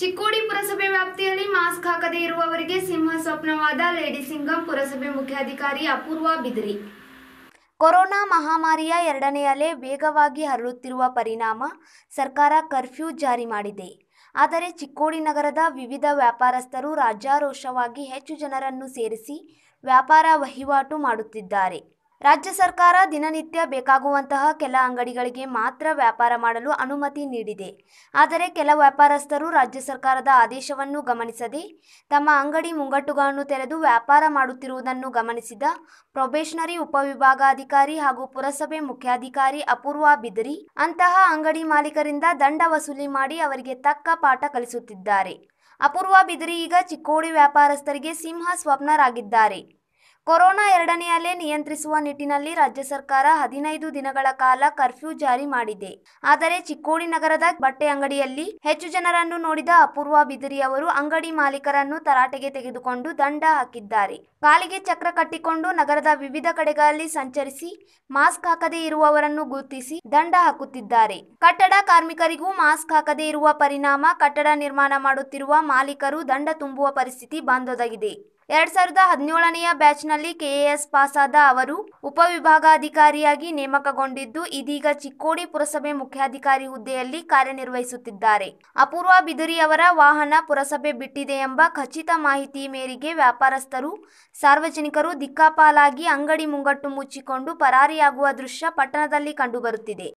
ಚಿಕ್ಕೋಡಿ ಪುರಸಭೆ ವ್ಯಾಪ್ತಿಯಲ್ಲಿ ಮಾಸ್ಕ್ ಹಾಕದೇ ಇರುವವರಿಗೆ ಸಿಂಹ ಸ್ವಪ್ನವಾದ ಲೇಡಿ ಸಿಂಗಂ ಪುರಸಭೆ ಮುಖ್ಯಾಧಿಕಾರಿ ಅಪೂರ್ವ ಬಿದ್ರಿ ಕೊರೋನಾ ಮಹಾಮಾರಿಯ ಎರಡನೇ ಅಲೆ ವೇಗವಾಗಿ ಹರಡುತ್ತಿರುವ ಪರಿಣಾಮ ಸರ್ಕಾರ ಕರ್ಫ್ಯೂ ಜಾರಿ ಮಾಡಿದೆ ಆದರೆ ಚಿಕ್ಕೋಡಿ ನಗರದ ವಿವಿಧ ವ್ಯಾಪಾರಸ್ಥರು ರಾಜ್ಯಾರೋಷವಾಗಿ ಹೆಚ್ಚು ಜನರನ್ನು ಸೇರಿಸಿ ವ್ಯಾಪಾರ ವಹಿವಾಟು ಮಾಡುತ್ತಿದ್ದಾರೆ ರಾಜ್ಯ ಸರ್ಕಾರ ದಿನನಿತ್ಯ ಬೇಕಾಗುವಂತಹ ಕೆಲ ಅಂಗಡಿಗಳಿಗೆ ಮಾತ್ರ ವ್ಯಾಪಾರ ಮಾಡಲು ಅನುಮತಿ ನೀಡಿದೆ ಆದರೆ ಕೆಲ ವ್ಯಾಪಾರಸ್ಥರು ರಾಜ್ಯ ಸರ್ಕಾರದ ಆದೇಶವನ್ನು ಗಮನಿಸದೆ ತಮ್ಮ ಅಂಗಡಿ ಮುಂಗಟ್ಟುಗಳನ್ನು ತೆರೆದು ವ್ಯಾಪಾರ ಮಾಡುತ್ತಿರುವುದನ್ನು ಗಮನಿಸಿದ ಪ್ರೊಬೇಷನರಿ ಉಪವಿಭಾಗಾಧಿಕಾರಿ ಹಾಗೂ ಪುರಸಭೆ ಮುಖ್ಯಾಧಿಕಾರಿ ಅಪೂರ್ವ ಬಿದರಿ ಅಂತಹ ಅಂಗಡಿ ಮಾಲೀಕರಿಂದ ದಂಡ ವಸೂಲಿ ಮಾಡಿ ಅವರಿಗೆ ತಕ್ಕ ಪಾಠ ಕಲಿಸುತ್ತಿದ್ದಾರೆ ಅಪೂರ್ವ ಬಿದರಿ ಈಗ ಚಿಕ್ಕೋಡಿ ವ್ಯಾಪಾರಸ್ಥರಿಗೆ ಸಿಂಹ ಸ್ವಪ್ನರಾಗಿದ್ದಾರೆ ಕೊರೋನಾ ಎರಡನೇ ಅಲೆ ನಿಯಂತ್ರಿಸುವ ನಿಟ್ಟಿನಲ್ಲಿ ರಾಜ್ಯ ಸರ್ಕಾರ ಹದಿನೈದು ದಿನಗಳ ಕಾಲ ಕರ್ಫ್ಯೂ ಜಾರಿ ಮಾಡಿದೆ ಆದರೆ ಚಿಕ್ಕೋಡಿ ನಗರದ ಬಟ್ಟೆ ಅಂಗಡಿಯಲ್ಲಿ ಹೆಚ್ಚು ಜನರನ್ನು ನೋಡಿದ ಅಪೂರ್ವ ಬಿದಿರಿ ಅವರು ಅಂಗಡಿ ಮಾಲೀಕರನ್ನು ತರಾಟೆಗೆ ತೆಗೆದುಕೊಂಡು ದಂಡ ಹಾಕಿದ್ದಾರೆ ಕಾಲಿಗೆ ಚಕ್ರ ಕಟ್ಟಿಕೊಂಡು ನಗರದ ವಿವಿಧ ಕಡೆಗಳಲ್ಲಿ ಸಂಚರಿಸಿ ಮಾಸ್ಕ್ ಹಾಕದೇ ಇರುವವರನ್ನು ಗುರುತಿಸಿ ದಂಡ ಹಾಕುತ್ತಿದ್ದಾರೆ ಕಟ್ಟಡ ಕಾರ್ಮಿಕರಿಗೂ ಮಾಸ್ಕ್ ಹಾಕದೇ ಇರುವ ಪರಿಣಾಮ ಕಟ್ಟಡ ನಿರ್ಮಾಣ ಮಾಡುತ್ತಿರುವ ಮಾಲೀಕರು ದಂಡ ತುಂಬುವ ಪರಿಸ್ಥಿತಿ ಬಂದೊದಗಿದೆ ಎರಡ್ ಸಾವಿರದ ಹದಿನೇಳನೆಯ ಬ್ಯಾಚ್ನಲ್ಲಿ ಕೆಎಎಸ್ ಪಾಸಾದ ಅವರು ಉಪವಿಭಾಗಾಧಿಕಾರಿಯಾಗಿ ನೇಮಕಗೊಂಡಿದ್ದು ಇದೀಗ ಚಿಕ್ಕೋಡಿ ಪುರಸಭೆ ಮುಖ್ಯಾಧಿಕಾರಿ ಹುದ್ದೆಯಲ್ಲಿ ಕಾರ್ಯನಿರ್ವಹಿಸುತ್ತಿದ್ದಾರೆ ಅಪೂರ್ವ ಬಿದಿರಿಯವರ ವಾಹನ ಪುರಸಭೆ ಬಿಟ್ಟಿದೆ ಎಂಬ ಖಚಿತ ಮಾಹಿತಿ ಮೇರೆಗೆ ವ್ಯಾಪಾರಸ್ಥರು ಸಾರ್ವಜನಿಕರು ದಿಕ್ಕಾಪಾಲಾಗಿ ಅಂಗಡಿ ಮುಂಗಟ್ಟು ಮುಚ್ಚಿಕೊಂಡು ಪರಾರಿಯಾಗುವ ದೃಶ್ಯ ಪಟ್ಟಣದಲ್ಲಿ ಕಂಡುಬರುತ್ತಿದೆ